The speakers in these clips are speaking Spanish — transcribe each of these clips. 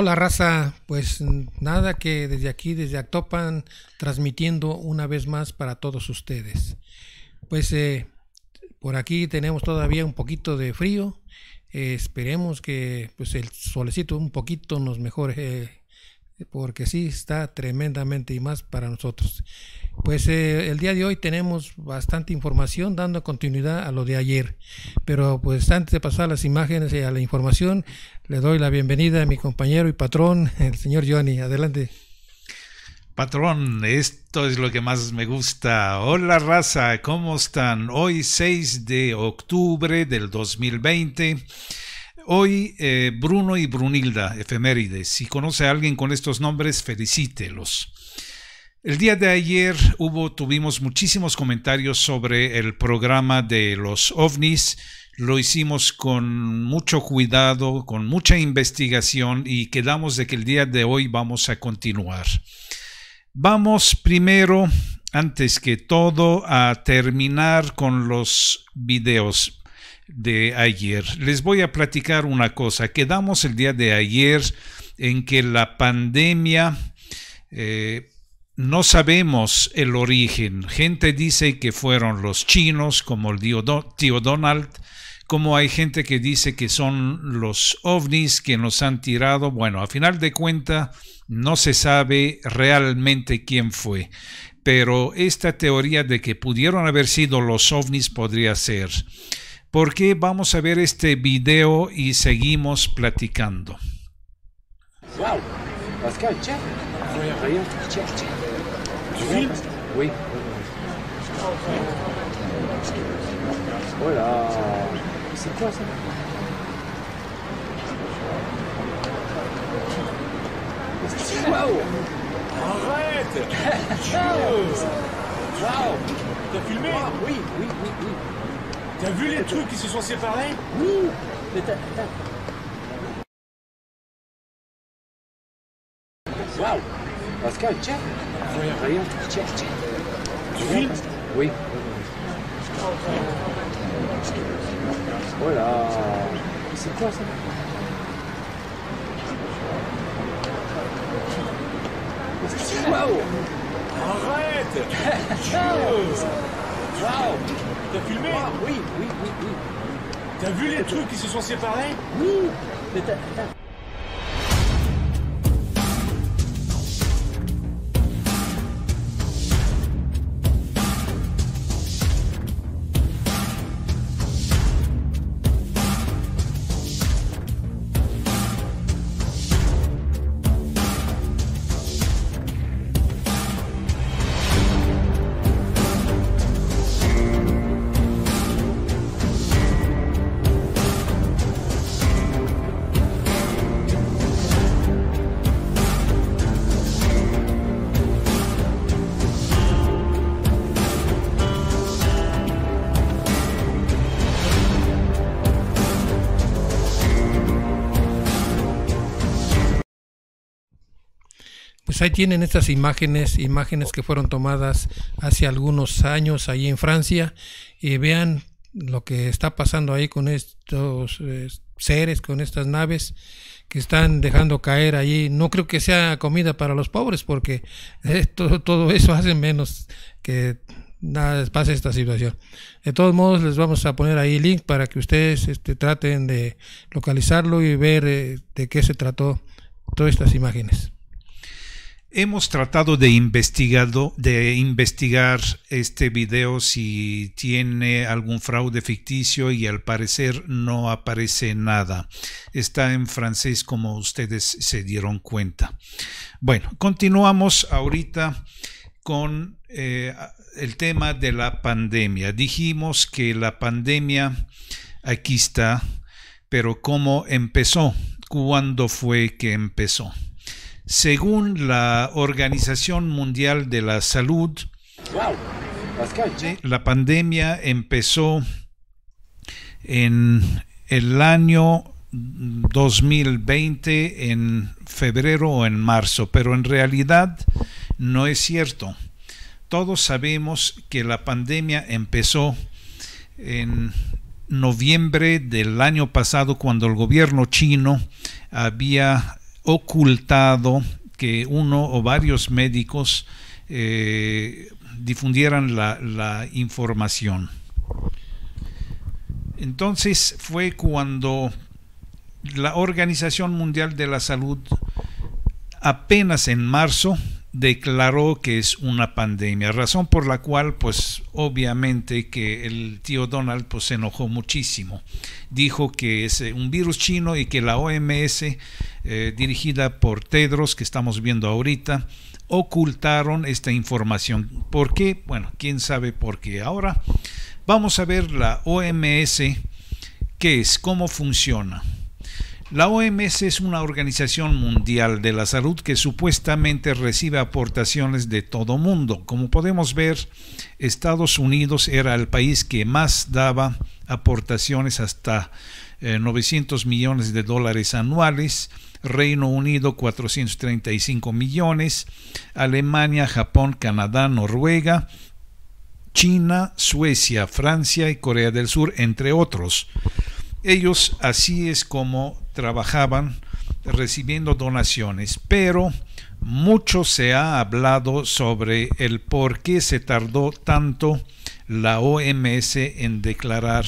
Hola raza, pues mm, nada que desde aquí, desde Actopan, transmitiendo una vez más para todos ustedes. Pues eh, por aquí tenemos todavía un poquito de frío, eh, esperemos que pues el solecito un poquito nos mejore, eh, porque sí está tremendamente y más para nosotros. Pues eh, el día de hoy tenemos bastante información dando continuidad a lo de ayer. Pero pues antes de pasar a las imágenes y a la información, le doy la bienvenida a mi compañero y patrón, el señor Johnny. Adelante. Patrón, esto es lo que más me gusta. Hola raza, ¿cómo están? Hoy 6 de octubre del 2020. Hoy eh, Bruno y Brunilda, efemérides. Si conoce a alguien con estos nombres, felicítelos. El día de ayer hubo, tuvimos muchísimos comentarios sobre el programa de los ovnis. Lo hicimos con mucho cuidado, con mucha investigación y quedamos de que el día de hoy vamos a continuar. Vamos primero, antes que todo, a terminar con los videos de ayer. Les voy a platicar una cosa. Quedamos el día de ayer en que la pandemia... Eh, no sabemos el origen. Gente dice que fueron los chinos, como el tío Donald, como hay gente que dice que son los ovnis que nos han tirado. Bueno, a final de cuenta no se sabe realmente quién fue, pero esta teoría de que pudieron haber sido los ovnis podría ser. Porque vamos a ver este video y seguimos platicando. Tu filmes Oui. Voilà. C'est quoi ça Waouh Arrête Waouh T'as filmé ah, Oui, oui, oui, oui. T'as vu les trucs qui se sont séparés Oui Mais t'as... Waouh Pascal, tiens oui. oui. Voilà. C'est quoi ça Waouh Arrête Waouh T'as filmé Oui, oui, oui, oui. T'as vu les trucs qui se sont séparés Oui Mais t'as... Pues ahí tienen estas imágenes, imágenes que fueron tomadas hace algunos años ahí en Francia. Y vean lo que está pasando ahí con estos eh, seres, con estas naves que están dejando caer ahí. No creo que sea comida para los pobres porque esto, eh, todo eso hace menos que nada pase esta situación. De todos modos, les vamos a poner ahí link para que ustedes este, traten de localizarlo y ver eh, de qué se trató todas estas imágenes. Hemos tratado de, investigado, de investigar este video si tiene algún fraude ficticio y al parecer no aparece nada. Está en francés como ustedes se dieron cuenta. Bueno, continuamos ahorita con eh, el tema de la pandemia. Dijimos que la pandemia aquí está, pero ¿cómo empezó? ¿Cuándo fue que empezó? Según la Organización Mundial de la Salud, la pandemia empezó en el año 2020 en febrero o en marzo, pero en realidad no es cierto. Todos sabemos que la pandemia empezó en noviembre del año pasado cuando el gobierno chino había ocultado que uno o varios médicos eh, difundieran la, información. Entonces fue cuando la Organización Mundial de la Salud apenas en marzo declaró que es una pandemia, razón por la cual pues obviamente que el tío Donald pues se enojó muchísimo. Dijo que es eh, un virus chino y que la OMS eh, dirigida por Tedros que estamos viendo ahorita ocultaron esta información. ¿Por qué? Bueno, quién sabe por qué. Ahora vamos a ver la OMS qué es, cómo funciona. La OMS es una organización mundial de la salud que supuestamente recibe aportaciones de todo mundo. Como podemos ver, Estados Unidos era el país que más daba aportaciones hasta 900 eh, millones de dólares anuales. Reino Unido 435 millones, Alemania, Japón, Canadá, Noruega, China, Suecia, Francia y Corea del Sur, entre otros. Ellos así es como trabajaban recibiendo donaciones, pero mucho se ha hablado sobre el por qué se tardó tanto la OMS en declarar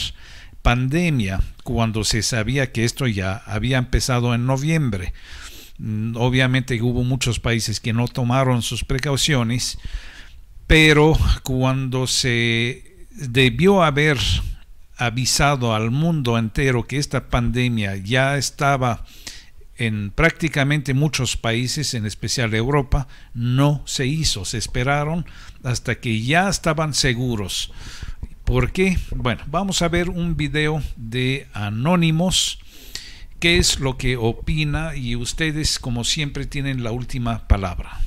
pandemia cuando se sabía que esto ya había empezado en noviembre. Mm, obviamente hubo muchos países que no tomaron sus precauciones, pero cuando se debió haber avisado al mundo entero que esta pandemia ya estaba en prácticamente muchos países, en especial Europa, no se hizo. Se esperaron hasta que ya estaban seguros. ¿Por qué? Bueno, vamos a ver un video de Anónimos, qué es lo que opina y ustedes como siempre tienen la última palabra.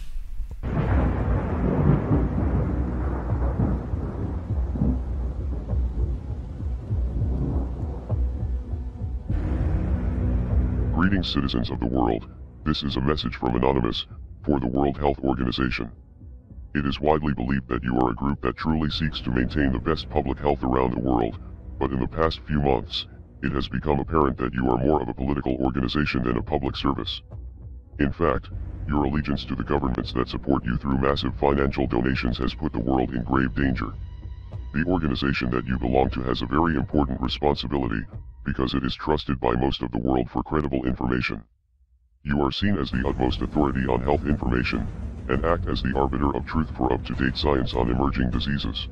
Greetings citizens of the world, this is a message from Anonymous, for the World Health Organization. It is widely believed that you are a group that truly seeks to maintain the best public health around the world, but in the past few months, it has become apparent that you are more of a political organization than a public service. In fact, your allegiance to the governments that support you through massive financial donations has put the world in grave danger. The organization that you belong to has a very important responsibility, because it is trusted by most of the world for credible information. You are seen as the utmost authority on health information, and act as the arbiter of truth for up-to-date science on emerging diseases.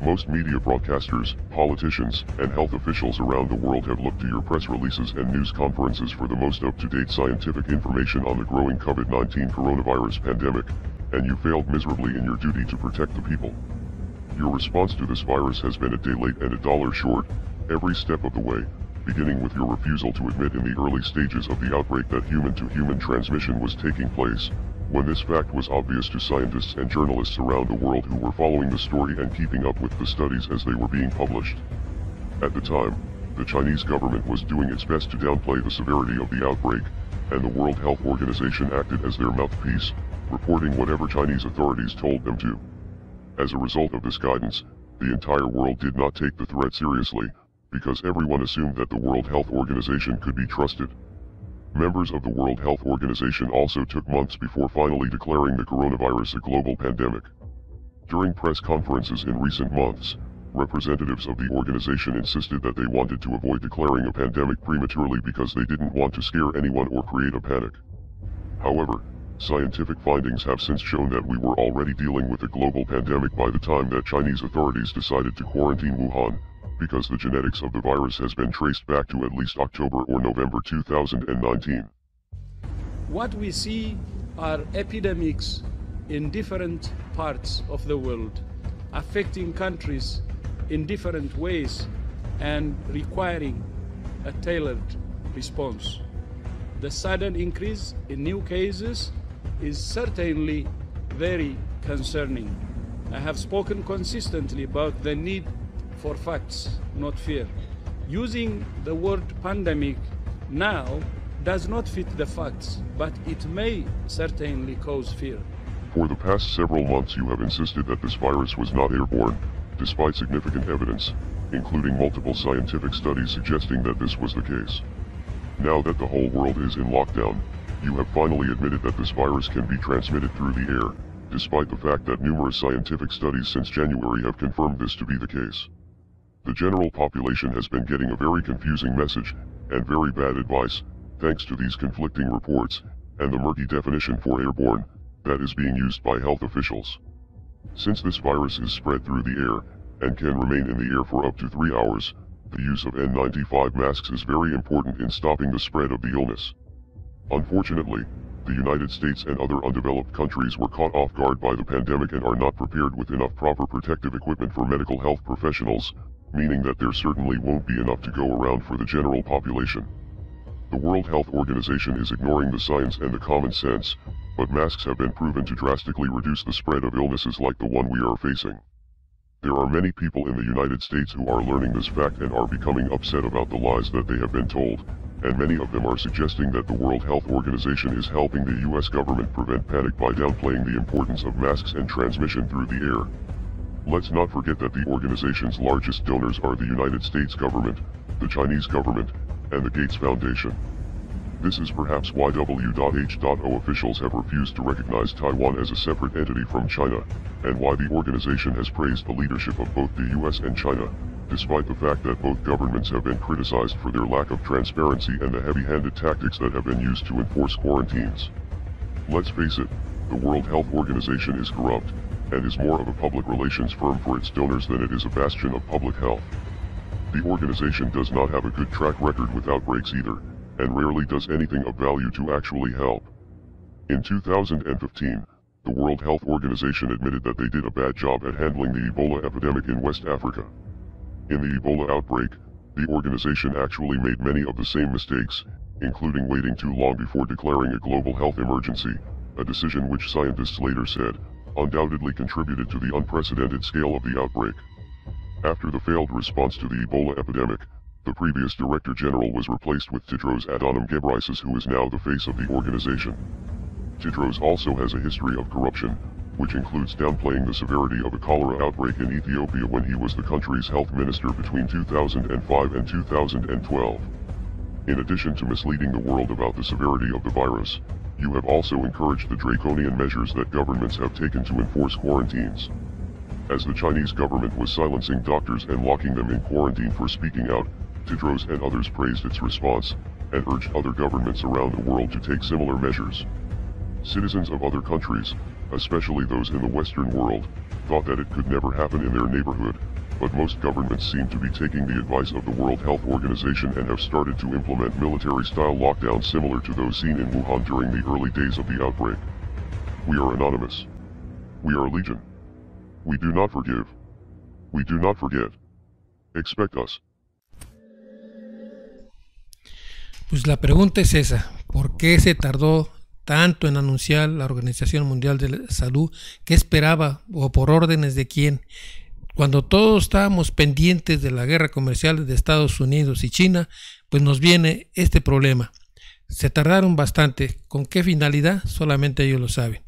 Most media broadcasters, politicians, and health officials around the world have looked to your press releases and news conferences for the most up-to-date scientific information on the growing COVID-19 coronavirus pandemic, and you failed miserably in your duty to protect the people. Your response to this virus has been a day late and a dollar short, every step of the way, beginning with your refusal to admit in the early stages of the outbreak that human-to-human transmission was taking place, when this fact was obvious to scientists and journalists around the world who were following the story and keeping up with the studies as they were being published. At the time, the Chinese government was doing its best to downplay the severity of the outbreak, and the World Health Organization acted as their mouthpiece, reporting whatever Chinese authorities told them to. As a result of this guidance, the entire world did not take the threat seriously, because everyone assumed that the World Health Organization could be trusted. Members of the World Health Organization also took months before finally declaring the coronavirus a global pandemic. During press conferences in recent months, representatives of the organization insisted that they wanted to avoid declaring a pandemic prematurely because they didn't want to scare anyone or create a panic. However, scientific findings have since shown that we were already dealing with a global pandemic by the time that Chinese authorities decided to quarantine Wuhan, because the genetics of the virus has been traced back to at least October or November 2019. What we see are epidemics in different parts of the world, affecting countries in different ways and requiring a tailored response. The sudden increase in new cases is certainly very concerning. I have spoken consistently about the need for facts, not fear. Using the word pandemic now does not fit the facts, but it may certainly cause fear. For the past several months you have insisted that this virus was not airborne, despite significant evidence, including multiple scientific studies suggesting that this was the case. Now that the whole world is in lockdown, you have finally admitted that this virus can be transmitted through the air, despite the fact that numerous scientific studies since January have confirmed this to be the case. The general population has been getting a very confusing message, and very bad advice, thanks to these conflicting reports, and the murky definition for airborne, that is being used by health officials. Since this virus is spread through the air, and can remain in the air for up to three hours, the use of N95 masks is very important in stopping the spread of the illness. Unfortunately, the United States and other undeveloped countries were caught off guard by the pandemic and are not prepared with enough proper protective equipment for medical health professionals, meaning that there certainly won't be enough to go around for the general population. The World Health Organization is ignoring the science and the common sense, but masks have been proven to drastically reduce the spread of illnesses like the one we are facing. There are many people in the United States who are learning this fact and are becoming upset about the lies that they have been told, and many of them are suggesting that the World Health Organization is helping the US government prevent panic by downplaying the importance of masks and transmission through the air. Let's not forget that the organization's largest donors are the United States government, the Chinese government, and the Gates Foundation. This is perhaps why W.H.O officials have refused to recognize Taiwan as a separate entity from China, and why the organization has praised the leadership of both the US and China, despite the fact that both governments have been criticized for their lack of transparency and the heavy-handed tactics that have been used to enforce quarantines. Let's face it, the World Health Organization is corrupt, and is more of a public relations firm for its donors than it is a bastion of public health. The organization does not have a good track record with outbreaks either, and rarely does anything of value to actually help. In 2015, the World Health Organization admitted that they did a bad job at handling the Ebola epidemic in West Africa. In the Ebola outbreak, the organization actually made many of the same mistakes, including waiting too long before declaring a global health emergency, a decision which scientists later said undoubtedly contributed to the unprecedented scale of the outbreak. After the failed response to the Ebola epidemic, the previous Director General was replaced with Tedros Adhanom Ghebreyesus who is now the face of the organization. Tedros also has a history of corruption, which includes downplaying the severity of a cholera outbreak in Ethiopia when he was the country's health minister between 2005 and 2012. In addition to misleading the world about the severity of the virus, you have also encouraged the draconian measures that governments have taken to enforce quarantines. As the Chinese government was silencing doctors and locking them in quarantine for speaking out, Tedros and others praised its response, and urged other governments around the world to take similar measures. Citizens of other countries, especially those in the Western world, thought that it could never happen in their neighborhood, but most governments seem to be taking the advice of the World Health Organization and have started to implement military-style lockdowns similar to those seen in Wuhan during the early days of the outbreak. We are anonymous. We are legion. We do not forgive. We do not forget. Expect us. Pues la pregunta es esa, ¿por qué se tardó tanto en anunciar la Organización Mundial de la Salud que esperaba o por órdenes de quién Cuando todos estábamos pendientes de la guerra comercial de Estados Unidos y China, pues nos viene este problema. Se tardaron bastante. ¿Con qué finalidad? Solamente ellos lo saben.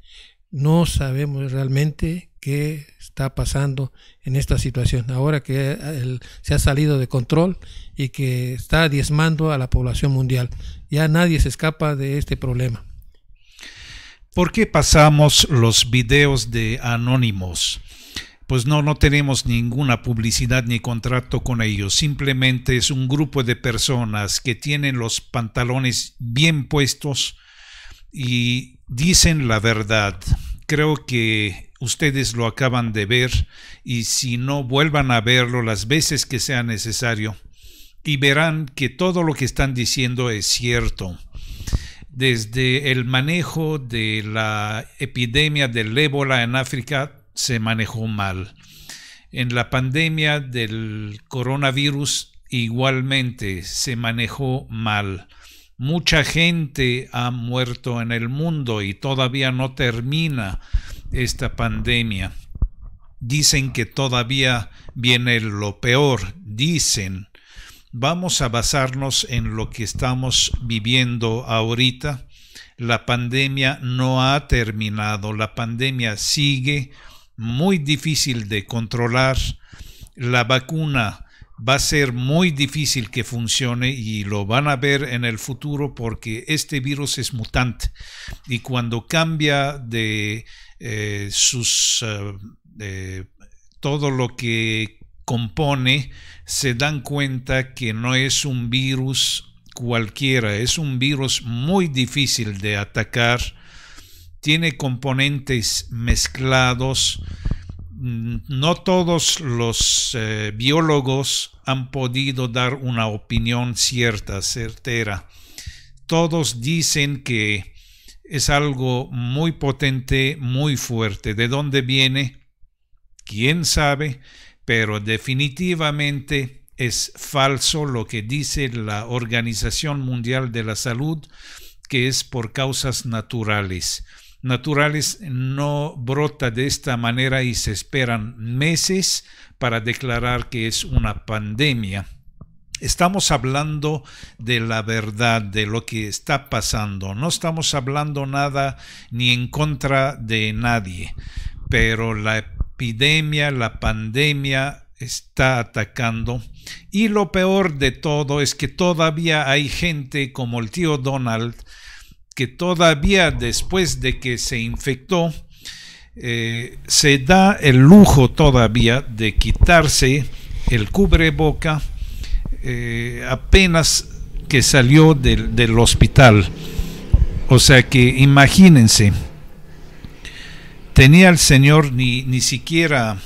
No sabemos realmente qué está pasando en esta situación. Ahora que se ha salido de control y que está diezmando a la población mundial. Ya nadie se escapa de este problema. ¿Por qué pasamos los videos de anónimos? pues no, no tenemos ninguna publicidad ni contrato con ellos. Simplemente es un grupo de personas que tienen los pantalones bien puestos y dicen la verdad. Creo que ustedes lo acaban de ver y si no vuelvan a verlo las veces que sea necesario y verán que todo lo que están diciendo es cierto. Desde el manejo de la epidemia del ébola en África se manejó mal. En la pandemia del coronavirus igualmente se manejó mal. Mucha gente ha muerto en el mundo y todavía no termina esta pandemia. Dicen que todavía viene lo peor, dicen. Vamos a basarnos en lo que estamos viviendo ahorita. La pandemia no ha terminado, la pandemia sigue muy difícil de controlar, la vacuna va a ser muy difícil que funcione y lo van a ver en el futuro porque este virus es mutante y cuando cambia de eh, sus eh, eh, todo lo que compone se dan cuenta que no es un virus cualquiera es un virus muy difícil de atacar tiene componentes mezclados. Mm, no todos los eh, biólogos han podido dar una opinión cierta, certera. Todos dicen que es algo muy potente, muy fuerte. ¿De dónde viene? ¿Quién sabe? Pero definitivamente es falso lo que dice la Organización Mundial de la Salud, que es por causas naturales naturales no brota de esta manera y se esperan meses para declarar que es una pandemia. Estamos hablando de la verdad, de lo que está pasando. No estamos hablando nada ni en contra de nadie, pero la epidemia, la pandemia está atacando. Y lo peor de todo es que todavía hay gente como el tío Donald que todavía después de que se infectó, eh, se da el lujo todavía de quitarse el cubreboca eh, apenas que salió del, hospital. O sea que imagínense, tenía el señor ni, siquiera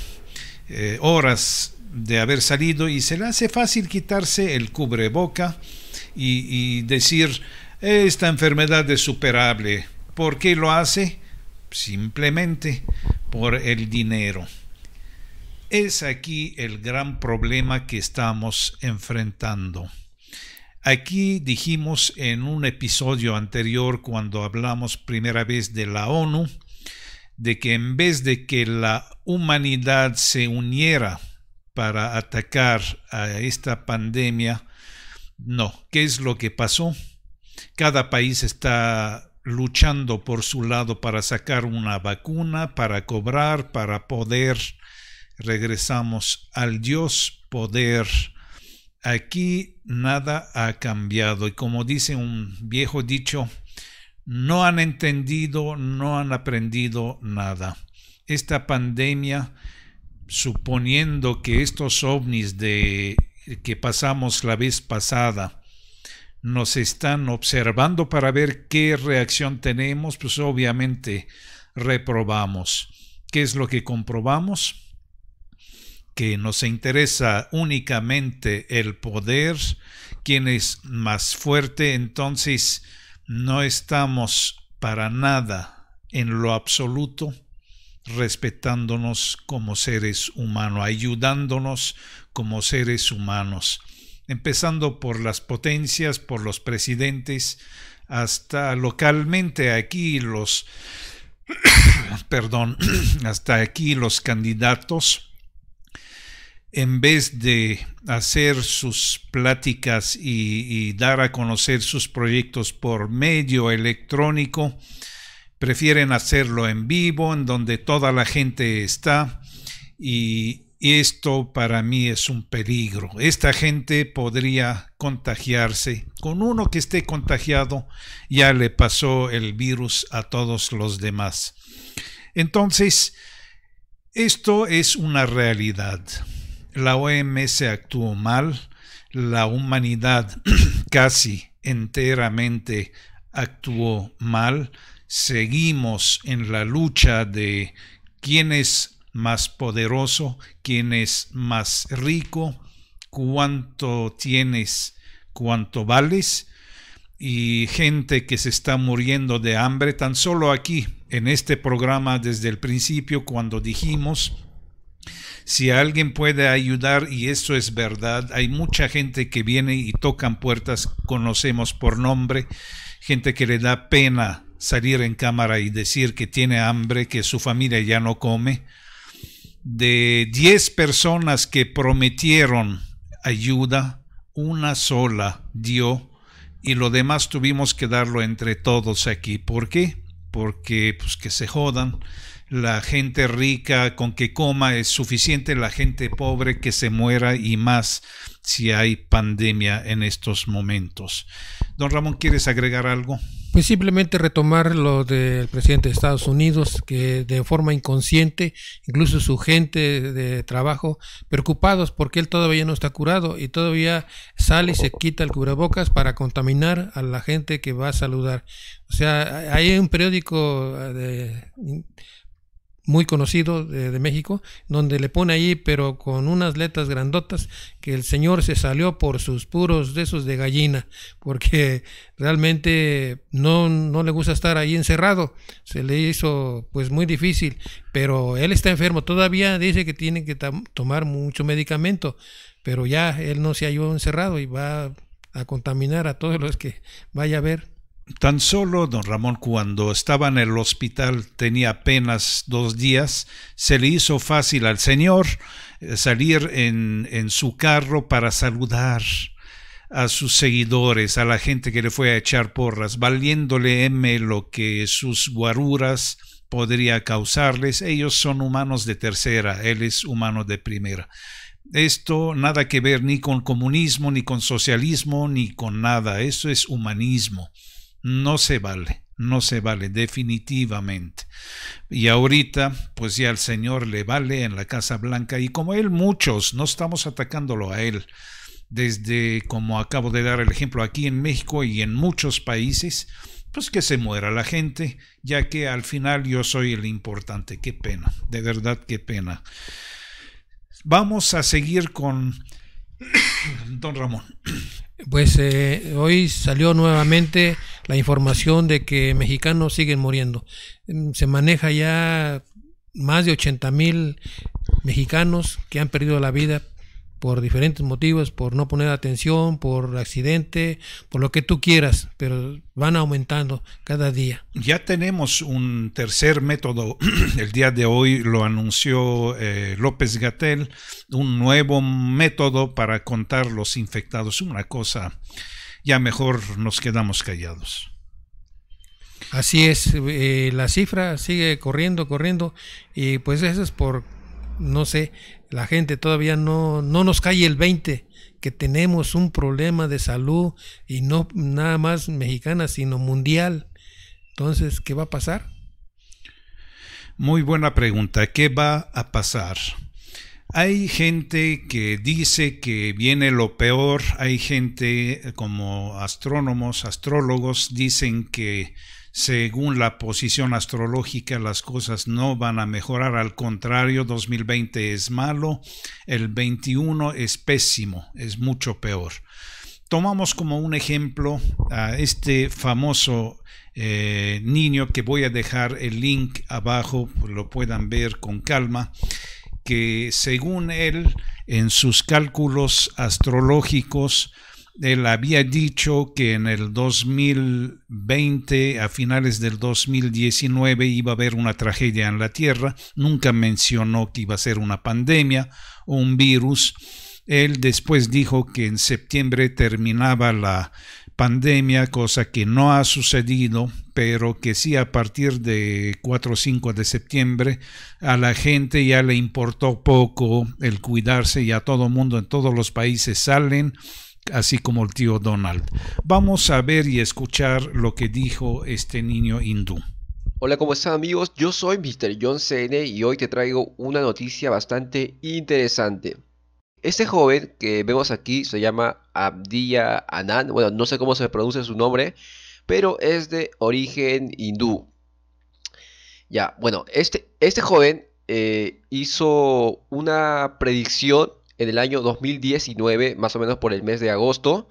eh, horas de haber salido y se le hace fácil quitarse el cubreboca y decir, esta enfermedad es superable. ¿Por qué lo hace? Simplemente por el dinero. Es aquí el gran problema que estamos enfrentando. Aquí dijimos en un episodio anterior cuando hablamos primera vez de la ONU, de que en vez de que la humanidad se uniera para atacar a esta pandemia, no, ¿qué es lo que pasó? Cada país está luchando por su lado para sacar una vacuna, para cobrar, para poder, regresamos al Dios poder. Aquí nada ha cambiado y como dice un viejo dicho, no han entendido, no han aprendido nada. Esta pandemia, suponiendo que estos ovnis de que pasamos la vez pasada, nos están observando para ver qué reacción tenemos, pues obviamente reprobamos. ¿Qué es lo que comprobamos? Que nos interesa únicamente el poder, quien es más fuerte, entonces no estamos para nada en lo absoluto respetándonos como seres humanos, ayudándonos como seres humanos empezando por las potencias, por los presidentes, hasta localmente aquí los, perdón, hasta aquí los candidatos, en vez de hacer sus pláticas y, dar a conocer sus proyectos por medio electrónico, prefieren hacerlo en vivo, en donde toda la gente está y, y esto para mí es un peligro. Esta gente podría contagiarse. Con uno que esté contagiado ya le pasó el virus a todos los demás. Entonces, esto es una realidad. La OMS actuó mal, la humanidad casi enteramente actuó mal. Seguimos en la lucha de quienes más poderoso, quién es más rico, cuánto tienes, cuánto vales, y gente que se está muriendo de hambre, tan solo aquí, en este programa desde el principio, cuando dijimos, si alguien puede ayudar, y eso es verdad, hay mucha gente que viene y tocan puertas, conocemos por nombre, gente que le da pena salir en cámara y decir que tiene hambre, que su familia ya no come, de 10 personas que prometieron ayuda, una sola dio y lo demás tuvimos que darlo entre todos aquí. ¿Por qué? Porque pues que se jodan. La gente rica con que coma es suficiente, la gente pobre que se muera y más si hay pandemia en estos momentos. Don Ramón, ¿quieres agregar algo? Pues simplemente retomar lo del presidente de Estados Unidos, que de forma inconsciente, incluso su gente de trabajo, preocupados porque él todavía no está curado y todavía sale y se quita el cubrebocas para contaminar a la gente que va a saludar. O sea, hay un periódico de muy conocido de, México, donde le pone ahí, pero con unas letras grandotas, que el señor se salió por sus puros de esos de gallina, porque realmente no, no le gusta estar ahí encerrado, se le hizo pues muy difícil, pero él está enfermo, todavía dice que tiene que tomar mucho medicamento, pero ya él no se ha ido encerrado y va a contaminar a todos los que vaya a ver. Tan solo don Ramón cuando estaba en el hospital tenía apenas dos días, se le hizo fácil al señor eh, salir en, en su carro para saludar a sus seguidores, a la gente que le fue a echar porras, valiéndole M lo que sus guaruras podría causarles, ellos son humanos de tercera, él es humano de primera. Esto nada que ver ni con comunismo, ni con socialismo, ni con nada, eso es humanismo. No se vale, no se vale, definitivamente. Y ahorita, pues ya el Señor le vale en la Casa Blanca y como él muchos, no estamos atacándolo a él. Desde, como acabo de dar el ejemplo, aquí en México y en muchos países, pues que se muera la gente, ya que al final yo soy el importante. Qué pena, de verdad, qué pena. Vamos a seguir con don Ramón. Pues eh, hoy salió nuevamente la información de que mexicanos siguen muriendo. Mm, se maneja ya más de 80 mil mexicanos que han perdido la vida por diferentes motivos, por no poner atención, por accidente, por lo que tú quieras, pero van aumentando cada día. Ya tenemos un tercer método, el día de hoy lo anunció eh, López Gatel, un nuevo método para contar los infectados, una cosa, ya mejor nos quedamos callados. Así es, eh, la cifra sigue corriendo, corriendo, y pues eso es por, no sé, la gente todavía no, nos cae el 20, que tenemos un problema de salud y no nada más mexicana, sino mundial. Entonces, ¿qué va a pasar? Muy buena pregunta. ¿Qué va a pasar? Hay gente que dice que viene lo peor, hay gente eh, como astrónomos, astrólogos, dicen que según la posición astrológica, las cosas no van a mejorar. Al contrario, 2020 es malo, el 21 es pésimo, es mucho peor. Tomamos como un ejemplo a este famoso eh, niño que voy a dejar el link abajo, pues, lo puedan ver con calma, que según él, en sus cálculos astrológicos, él había dicho que en el 2020, a finales del 2019, iba a haber una tragedia en la Tierra. Nunca mencionó que iba a ser una pandemia o un virus. Él después dijo que en septiembre terminaba la pandemia, cosa que no ha sucedido, pero que sí a partir de 4 o 5 de septiembre a la gente ya le importó poco el cuidarse, y a todo el mundo en todos los países salen así como el tío Donald. Vamos a ver y escuchar lo que dijo este niño hindú. Hola, ¿cómo están amigos? Yo soy Mr. John CN y hoy te traigo una noticia bastante interesante. Este joven que vemos aquí se llama Abdiya Anand, bueno, no sé cómo se pronuncia su nombre, pero es de origen hindú. Ya, bueno, este, este joven eh, hizo una predicción en el año 2019, más o menos por el mes de agosto.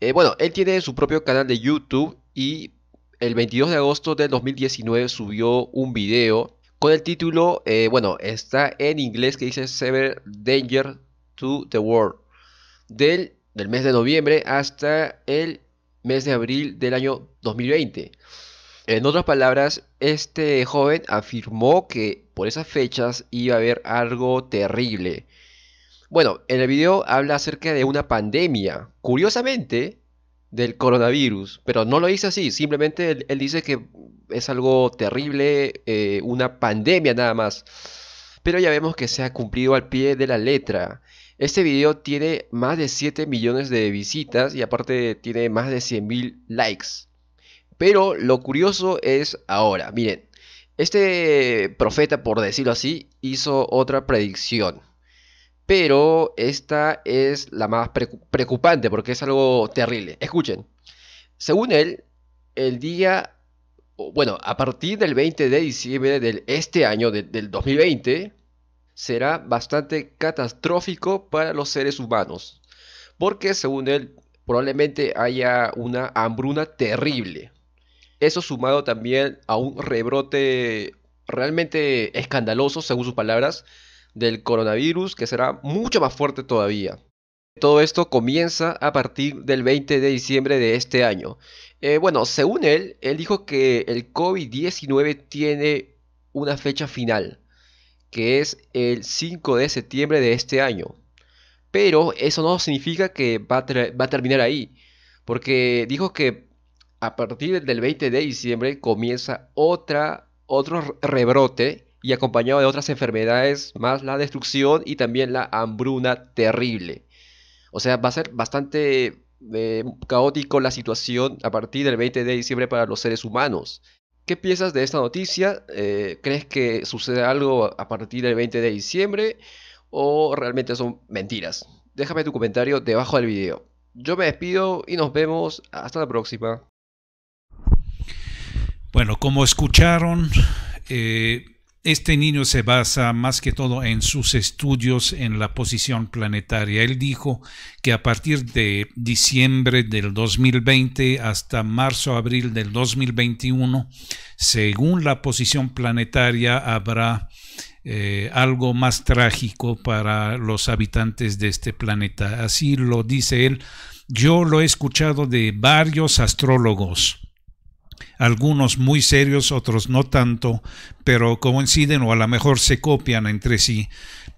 Eh, bueno, él tiene su propio canal de YouTube y el 22 de agosto del 2019 subió un video con el título, eh, bueno, está en inglés que dice Sever Danger to the World, del, del mes de noviembre hasta el mes de abril del año 2020. En otras palabras, este joven afirmó que por esas fechas iba a haber algo terrible. Bueno, en el video habla acerca de una pandemia, curiosamente, del coronavirus, pero no lo dice así, simplemente él, dice que es algo terrible, eh, una pandemia nada más. Pero ya vemos que se ha cumplido al pie de la letra. Este video tiene más de 7 millones de visitas y aparte tiene más de 100 mil likes. Pero lo curioso es ahora, miren, este profeta, por decirlo así, hizo otra predicción pero esta es la más preocupante porque es algo terrible. Escuchen, según él, el día, bueno, a partir del 20 de diciembre de este año, del 2020, será bastante catastrófico para los seres humanos, porque según él, probablemente haya una hambruna terrible. Eso sumado también a un rebrote realmente escandaloso, según sus palabras, del coronavirus que será mucho más fuerte todavía. Todo esto comienza a partir del 20 de diciembre de este año. Eh, bueno, según él, él dijo que el COVID-19 tiene una fecha final, que es el 5 de septiembre de este año. Pero eso no significa que va a, terminar ahí, porque dijo que a partir del 20 de diciembre comienza otra, otro rebrote y acompañado de otras enfermedades, más la destrucción y también la hambruna terrible. O sea, va a ser bastante eh, caótico la situación a partir del 20 de diciembre para los seres humanos. ¿Qué piensas de esta noticia? Eh, ¿Crees que sucede algo a partir del 20 de diciembre o realmente son mentiras? Déjame tu comentario debajo del video. Yo me despido y nos vemos hasta la próxima. Bueno, como escucharon, eh, este niño se basa más que todo en sus estudios en la posición planetaria. Él dijo que a partir de diciembre del 2020 hasta marzo-abril del 2021, según la posición planetaria, habrá eh, algo más trágico para los habitantes de este planeta. Así lo dice él. Yo lo he escuchado de varios astrólogos algunos muy serios, otros no tanto, pero coinciden o a lo mejor se copian entre sí,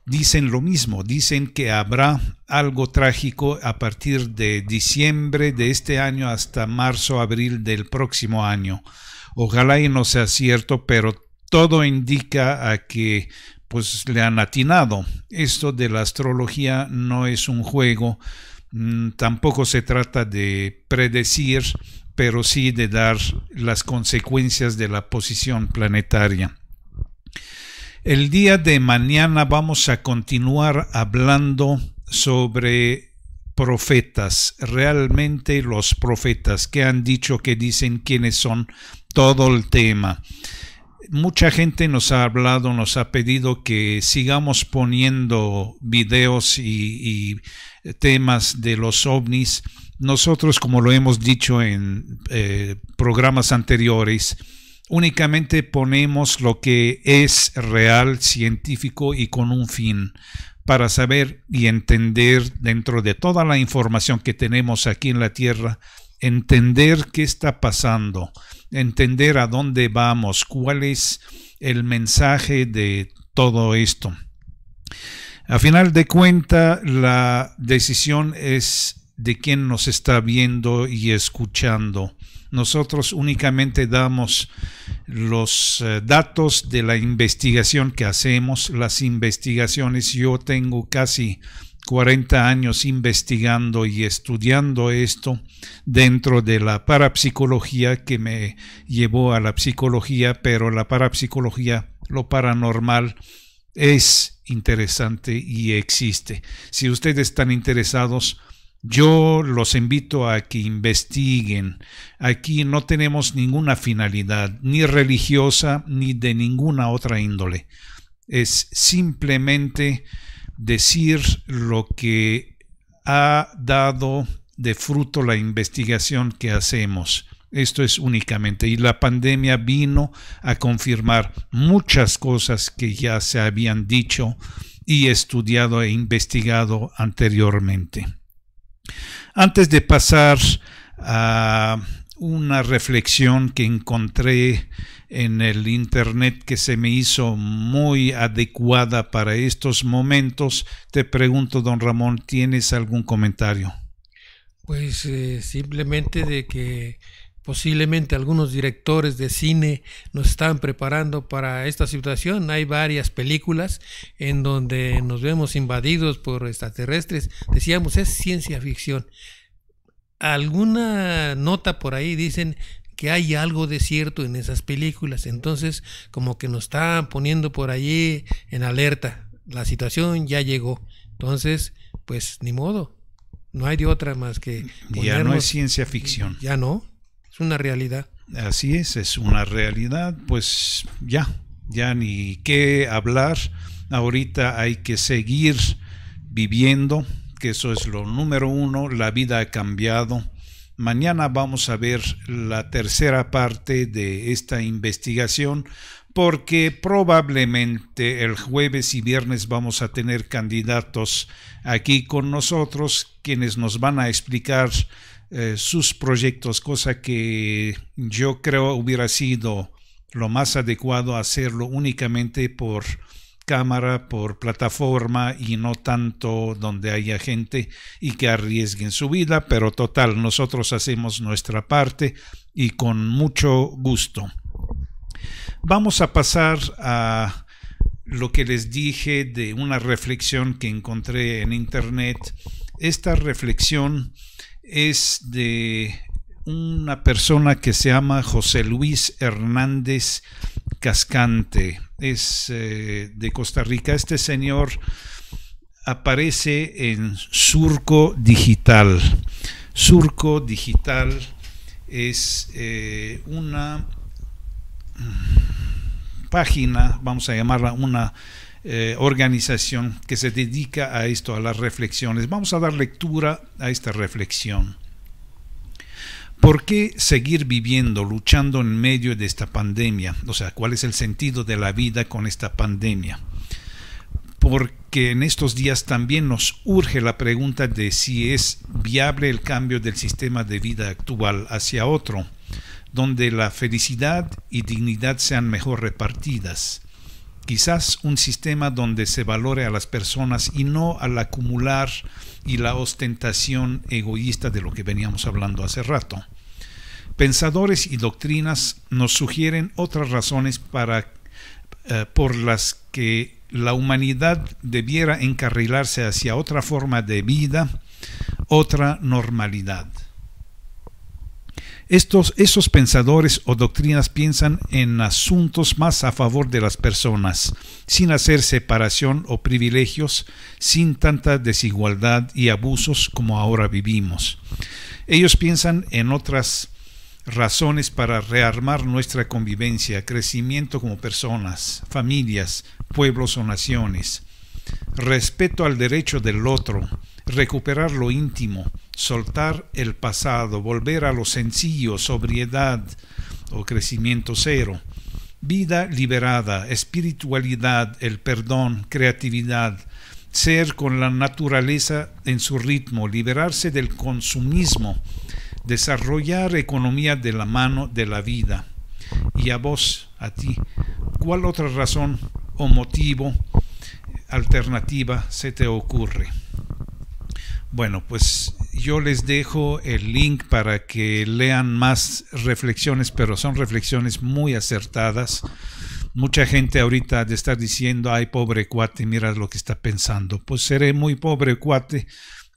dicen lo mismo, dicen que habrá algo trágico a partir de diciembre de este año hasta marzo, abril del próximo año. Ojalá y no sea cierto, pero todo indica a que pues le han atinado. Esto de la astrología no es un juego, mm, tampoco se trata de predecir pero sí de dar las consecuencias de la posición planetaria. El día de mañana vamos a continuar hablando sobre profetas, realmente los profetas que han dicho que dicen quiénes son, todo el tema. Mucha gente nos ha hablado, nos ha pedido que sigamos poniendo videos y, y temas de los ovnis nosotros, como lo hemos dicho en eh, programas anteriores, únicamente ponemos lo que es real, científico y con un fin para saber y entender dentro de toda la información que tenemos aquí en la Tierra, entender qué está pasando, entender a dónde vamos, cuál es el mensaje de todo esto. A final de cuenta, la decisión es de quien nos está viendo y escuchando. Nosotros únicamente damos los eh, datos de la investigación que hacemos, las investigaciones. Yo tengo casi 40 años investigando y estudiando esto dentro de la parapsicología que me llevó a la psicología, pero la parapsicología, lo paranormal, es interesante y existe. Si ustedes están interesados, yo los invito a que investiguen. Aquí no tenemos ninguna finalidad, ni religiosa, ni de ninguna otra índole. Es simplemente decir lo que ha dado de fruto la investigación que hacemos. Esto es únicamente. Y la pandemia vino a confirmar muchas cosas que ya se habían dicho y estudiado e investigado anteriormente. Antes de pasar a una reflexión que encontré en el internet que se me hizo muy adecuada para estos momentos, te pregunto, don Ramón, ¿tienes algún comentario? Pues eh, simplemente de que Posiblemente algunos directores de cine nos están preparando para esta situación. Hay varias películas en donde nos vemos invadidos por extraterrestres. Decíamos, es ciencia ficción. Alguna nota por ahí dicen que hay algo de cierto en esas películas. Entonces, como que nos están poniendo por allí en alerta. La situación ya llegó. Entonces, pues ni modo. No hay de otra más que... ya no es ciencia ficción. Ya no una realidad. Así es, es una realidad. Pues ya, ya ni qué hablar. Ahorita hay que seguir viviendo, que eso es lo número uno. La vida ha cambiado. Mañana vamos a ver la tercera parte de esta investigación porque probablemente el jueves y viernes vamos a tener candidatos aquí con nosotros quienes nos van a explicar eh, sus proyectos, cosa que yo creo hubiera sido lo más adecuado hacerlo únicamente por cámara, por plataforma y no tanto donde haya gente y que arriesguen su vida, pero total, nosotros hacemos nuestra parte y con mucho gusto. Vamos a pasar a lo que les dije de una reflexión que encontré en internet. Esta reflexión es de una persona que se llama José Luis Hernández Cascante. Es eh, de Costa Rica. Este señor aparece en Surco Digital. Surco Digital es eh, una página, vamos a llamarla una eh, organización que se dedica a esto, a las reflexiones. Vamos a dar lectura a esta reflexión. ¿Por qué seguir viviendo, luchando en medio de esta pandemia? O sea, ¿cuál es el sentido de la vida con esta pandemia? Porque en estos días también nos urge la pregunta de si es viable el cambio del sistema de vida actual hacia otro, donde la felicidad y dignidad sean mejor repartidas quizás un sistema donde se valore a las personas y no al acumular y la ostentación egoísta de lo que veníamos hablando hace rato. Pensadores y doctrinas nos sugieren otras razones para, eh, por las que la humanidad debiera encarrilarse hacia otra forma de vida, otra normalidad. Estos, esos pensadores o doctrinas piensan en asuntos más a favor de las personas, sin hacer separación o privilegios, sin tanta desigualdad y abusos como ahora vivimos. Ellos piensan en otras razones para rearmar nuestra convivencia, crecimiento como personas, familias, pueblos o naciones, respeto al derecho del otro, recuperar lo íntimo, soltar el pasado, volver a lo sencillo, sobriedad o crecimiento cero. Vida liberada, espiritualidad, el perdón, creatividad, ser con la naturaleza en su ritmo, liberarse del consumismo, desarrollar economía de la mano de la vida. Y a vos, a ti, ¿cuál otra razón o motivo alternativa se te ocurre? Bueno, pues yo les dejo el link para que lean más reflexiones, pero son reflexiones muy acertadas. Mucha gente ahorita de estar diciendo, ay, pobre cuate, mira lo que está pensando. Pues seré muy pobre cuate,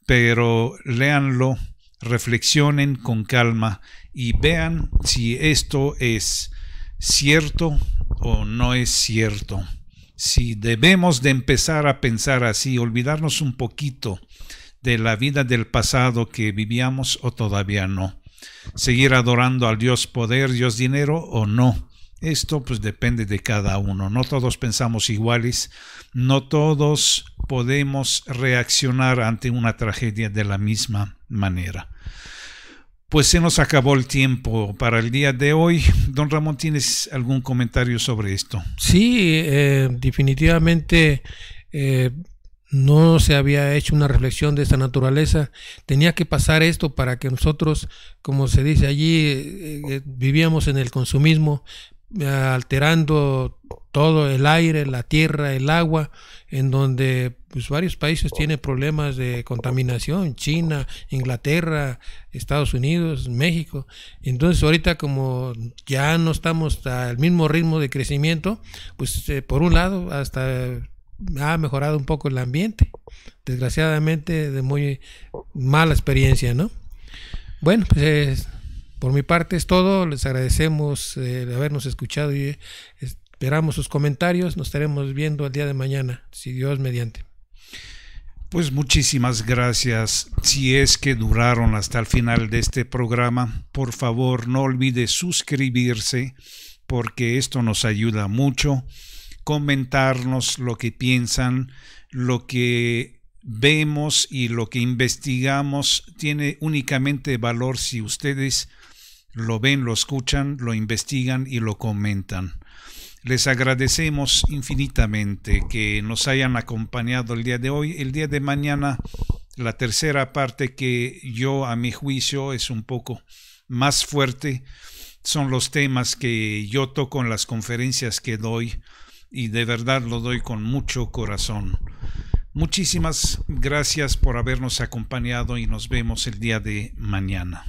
pero léanlo, reflexionen con calma y vean si esto es cierto o no es cierto. Si debemos de empezar a pensar así, olvidarnos un poquito de la vida del pasado que vivíamos o todavía no. Seguir adorando al Dios poder, Dios dinero o no. Esto pues depende de cada uno. No todos pensamos iguales, no todos podemos reaccionar ante una tragedia de la misma manera. Pues se nos acabó el tiempo para el día de hoy. Don Ramón, ¿tienes algún comentario sobre esto? Sí, eh, definitivamente eh, no se había hecho una reflexión de esta naturaleza. Tenía que pasar esto para que nosotros, como se dice allí, eh, eh, vivíamos en el consumismo, eh, alterando todo el aire, la tierra, el agua, en donde pues, varios países tienen problemas de contaminación, China, Inglaterra, Estados Unidos, México. Entonces ahorita como ya no estamos al mismo ritmo de crecimiento, pues por un lado hasta ha mejorado un poco el ambiente. Desgraciadamente, de muy mala experiencia, ¿no? Bueno, pues por mi parte es todo. Les agradecemos eh, habernos escuchado y eh, esperamos sus comentarios. Nos estaremos viendo el día de mañana, si Dios mediante. Pues muchísimas gracias. Si es que duraron hasta el final de este programa, por favor no olvide suscribirse porque esto nos ayuda mucho comentarnos lo que piensan, lo que vemos y lo que investigamos tiene únicamente valor si ustedes lo ven, lo escuchan, lo investigan y lo comentan. Les agradecemos infinitamente que nos hayan acompañado el día de hoy. El día de mañana, la tercera parte que yo a mi juicio es un poco más fuerte, son los temas que yo toco en las conferencias que doy y de verdad lo doy con mucho corazón. Muchísimas gracias por habernos acompañado y nos vemos el día de mañana.